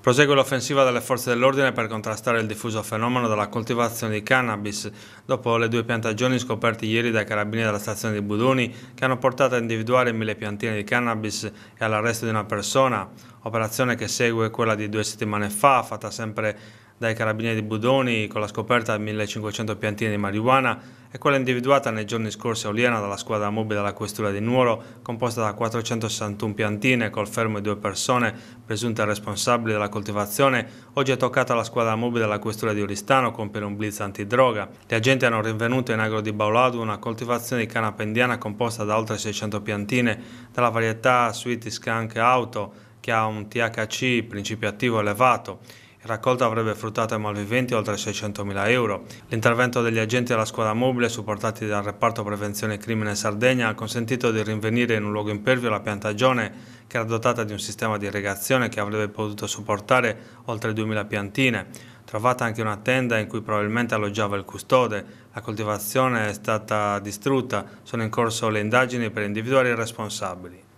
Prosegue l'offensiva delle forze dell'ordine per contrastare il diffuso fenomeno della coltivazione di cannabis dopo le due piantagioni scoperte ieri dai carabinieri della stazione di Buduni, che hanno portato a individuare mille piantine di cannabis e all'arresto di una persona, operazione che segue quella di due settimane fa fatta sempre dai carabinieri di Budoni con la scoperta di 1500 piantine di marijuana e quella individuata nei giorni scorsi a Oliena dalla squadra mobile della questura di Nuoro, composta da 461 piantine col fermo di due persone presunte responsabili della coltivazione, oggi è toccata alla squadra mobile della questura di Oristano compiere un blitz antidroga. Gli agenti hanno rinvenuto in agro di Bauladu una coltivazione di canapa indiana composta da oltre 600 piantine dalla varietà Sweet Skunk Auto che ha un THC principio attivo elevato il raccolto avrebbe fruttato ai malviventi oltre 600.000 euro. L'intervento degli agenti della squadra mobile, supportati dal reparto prevenzione crimine Sardegna, ha consentito di rinvenire in un luogo impervio la piantagione che era dotata di un sistema di irrigazione che avrebbe potuto supportare oltre 2.000 piantine. Trovata anche una tenda in cui probabilmente alloggiava il custode. La coltivazione è stata distrutta, sono in corso le indagini per individuare i responsabili.